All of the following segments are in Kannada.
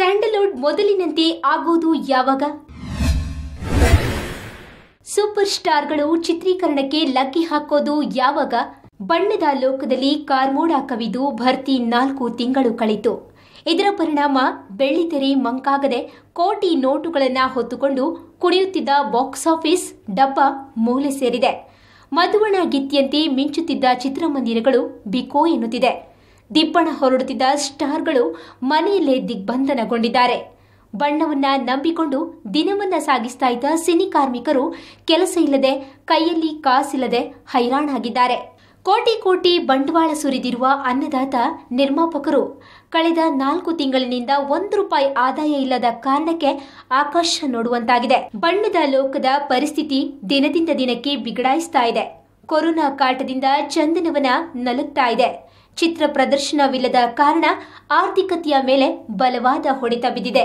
ಸ್ಯಾಂಡಲ್ವುಡ್ ಮೊದಲಿನಂತೆ ಆಗೋದು ಯಾವಾಗ ಸೂಪರ್ ಸ್ಟಾರ್ಗಳು ಚಿತ್ರೀಕರಣಕ್ಕೆ ಲಗ್ಗೆ ಹಾಕೋದು ಯಾವಾಗ ಬಣ್ಣದ ಲೋಕದಲ್ಲಿ ಕಾರ್ಮೋಡ ಕವಿದು ಭರ್ತಿ ನಾಲ್ಕು ತಿಂಗಳು ಕಳಿತು ಇದರ ಪರಿಣಾಮ ಬೆಳ್ಳಿತೆರೆ ಮಂಕಾಗದೆ ಕೋಟಿ ನೋಟುಗಳನ್ನು ಹೊತ್ತುಕೊಂಡು ಕುಣಿಯುತ್ತಿದ್ದ ಬಾಕ್ಸ್ ಆಫೀಸ್ ಡಬ್ಬ ಮೂಲೆ ಸೇರಿದೆ ಮಧುವಣ ಗಿತ್ತಿಯಂತೆ ಮಿಂಚುತ್ತಿದ್ದ ಚಿತ್ರಮಂದಿರಗಳು ಬಿಕೋ ಎನ್ನುತ್ತಿದೆ ದಿಬ್ಬಣ ಹೊರಡುತ್ತಿದ್ದ ಸ್ಟಾರ್ಗಳು ಮನೆಯಲ್ಲೇ ದಿಗ್ಬಂಧನಗೊಂಡಿದ್ದಾರೆ ಬಣ್ಣವನ್ನ ನಂಬಿಕೊಂಡು ದಿನವನ್ನ ಸಾಗಿಸ್ತಾ ಇದ್ದ ಸಿನಿ ಕಾರ್ಮಿಕರು ಕೆಲಸ ಇಲ್ಲದೆ ಕೈಯಲ್ಲಿ ಕಾಸಿಲ್ಲದೆ ಹೈರಾಣಾಗಿದ್ದಾರೆ ಕೋಟಿ ಕೋಟಿ ಬಂಡವಾಳ ಸುರಿದಿರುವ ಅನ್ನದಾತ ನಿರ್ಮಾಪಕರು ಕಳೆದ ನಾಲ್ಕು ತಿಂಗಳಿನಿಂದ ಒಂದು ರೂಪಾಯಿ ಆದಾಯ ಇಲ್ಲದ ಕಾರಣಕ್ಕೆ ಆಕಾಶ ನೋಡುವಂತಾಗಿದೆ ಬಣ್ಣದ ಲೋಕದ ಪರಿಸ್ಥಿತಿ ದಿನದಿಂದ ದಿನಕ್ಕೆ ಬಿಗಡಾಯಿಸ್ತಾ ಇದೆ ಕೊರೋನಾ ಕಾಟದಿಂದ ಚಂದನವನ ನಲುಗ್ತಾ ಇದೆ ಚಿತ್ರ ಪ್ರದರ್ಶನವಿಲ್ಲದ ಕಾರಣ ಆರ್ಥಿಕತೆಯ ಮೇಲೆ ಬಲವಾದ ಹೊಡೆತ ಬಿದ್ದಿದೆ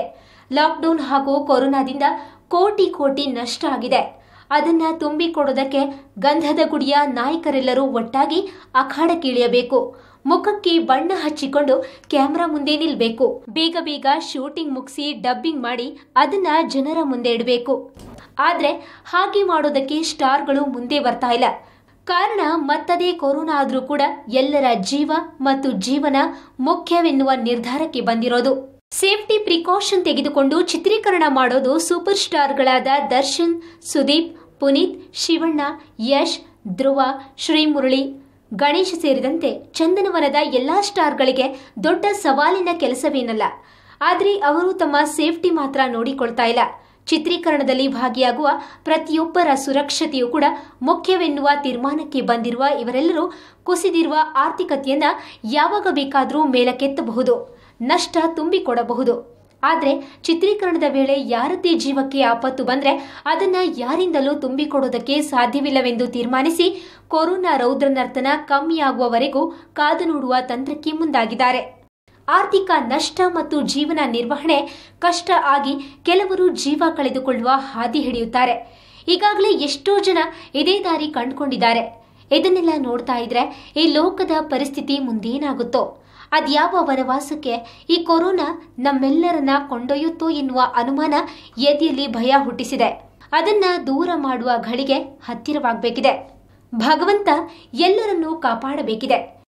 ಲಾಕ್ಡೌನ್ ಹಾಗೂ ಕೊರೋನಾದಿಂದ ಕೋಟಿ ಕೋಟಿ ನಷ್ಟ ಆಗಿದೆ ಅದನ್ನ ತುಂಬಿಕೊಡೋದಕ್ಕೆ ಗಂಧದ ಗುಡಿಯ ನಾಯಕರೆಲ್ಲರೂ ಒಟ್ಟಾಗಿ ಅಖಾಡಕ್ಕಿಳಿಯಬೇಕು ಮುಖಕ್ಕೆ ಬಣ್ಣ ಹಚ್ಚಿಕೊಂಡು ಕ್ಯಾಮ್ರಾ ಮುಂದೆ ನಿಲ್ಬೇಕು ಬೇಗ ಬೇಗ ಶೂಟಿಂಗ್ ಮುಗಿಸಿ ಡಬ್ಬಿಂಗ್ ಮಾಡಿ ಅದನ್ನ ಜನರ ಮುಂದೆ ಇಡಬೇಕು ಆದರೆ ಹಾಗೆ ಮಾಡೋದಕ್ಕೆ ಸ್ಟಾರ್ಗಳು ಮುಂದೆ ಬರ್ತಾ ಇಲ್ಲ ಕಾರಣ ಮತ್ತದೇ ಕೊರೋನಾ ಆದರೂ ಕೂಡ ಎಲ್ಲರ ಜೀವ ಮತ್ತು ಜೀವನ ಮುಖ್ಯವೆನ್ನುವ ನಿರ್ಧಾರಕ್ಕೆ ಬಂದಿರೋದು ಸೇಫ್ಟಿ ಪ್ರಿಕಾಷನ್ ತೆಗೆದುಕೊಂಡು ಚಿತ್ರೀಕರಣ ಮಾಡೋದು ಸೂಪರ್ ಸ್ಟಾರ್ಗಳಾದ ದರ್ಶನ್ ಸುದೀಪ್ ಪುನೀತ್ ಶಿವಣ್ಣ ಯಶ್ ಧ್ರುವ ಶ್ರೀಮುರಳಿ ಗಣೇಶ್ ಸೇರಿದಂತೆ ಚಂದನವನದ ಎಲ್ಲಾ ಸ್ಟಾರ್ಗಳಿಗೆ ದೊಡ್ಡ ಸವಾಲಿನ ಕೆಲಸವೇನಲ್ಲ ಆದರೆ ಅವರು ತಮ್ಮ ಸೇಫ್ಟಿ ಮಾತ್ರ ನೋಡಿಕೊಳ್ತಾ ಇಲ್ಲ ಚಿತ್ರೀಕರಣದಲ್ಲಿ ಭಾಗಿಯಾಗುವ ಪ್ರತಿಯೊಬ್ಬರ ಸುರಕ್ಷತೆಯೂ ಕೂಡ ಮುಖ್ಯವೆನ್ನುವ ತೀರ್ಮಾನಕ್ಕೆ ಬಂದಿರುವ ಇವರೆಲ್ಲರೂ ಕುಸಿದಿರುವ ಆರ್ಥಿಕತೆಯನ್ನು ಯಾವಾಗ ಬೇಕಾದರೂ ಮೇಲಕ್ಕೆತ್ತಬಹುದು ನಷ್ಟ ತುಂಬಿಕೊಡಬಹುದು ಆದರೆ ಚಿತ್ರೀಕರಣದ ವೇಳೆ ಯಾರದೇ ಜೀವಕ್ಕೆ ಆಪತ್ತು ಬಂದರೆ ಅದನ್ನು ಯಾರಿಂದಲೂ ತುಂಬಿಕೊಡೋದಕ್ಕೆ ಸಾಧ್ಯವಿಲ್ಲವೆಂದು ತೀರ್ಮಾನಿಸಿ ಕೊರೋನಾ ರೌದ್ರನರ್ತನ ಕಮ್ಮಿಯಾಗುವವರೆಗೂ ಕಾದು ನೋಡುವ ತಂತ್ರಕ್ಕೆ ಮುಂದಾಗಿದ್ದಾರೆ ಆರ್ಥಿಕ ನಷ್ಟ ಮತ್ತು ಜೀವನ ನಿರ್ವಹಣೆ ಕಷ್ಟ ಆಗಿ ಕೆಲವರು ಜೀವ ಕಳೆದುಕೊಳ್ಳುವ ಹಾದಿ ಹಿಡಿಯುತ್ತಾರೆ ಈಗಾಗಲೇ ಎಷ್ಟೋ ಜನ ಇದೇ ದಾರಿ ಕಂಡುಕೊಂಡಿದ್ದಾರೆ ಇದನ್ನೆಲ್ಲ ನೋಡ್ತಾ ಇದ್ರೆ ಈ ಲೋಕದ ಪರಿಸ್ಥಿತಿ ಮುಂದೇನಾಗುತ್ತೋ ಅದ್ಯಾವ ವನವಾಸಕ್ಕೆ ಈ ಕೊರೋನಾ ನಮ್ಮೆಲ್ಲರನ್ನ ಕೊಂಡೊಯ್ಯುತ್ತೋ ಎನ್ನುವ ಅನುಮಾನ ಎದೆಯಲ್ಲಿ ಭಯ ಹುಟ್ಟಿಸಿದೆ ಅದನ್ನ ದೂರ ಮಾಡುವ ಘಳಿಗೆ ಹತ್ತಿರವಾಗಬೇಕಿದೆ ಭಗವಂತ ಎಲ್ಲರನ್ನೂ ಕಾಪಾಡಬೇಕಿದೆ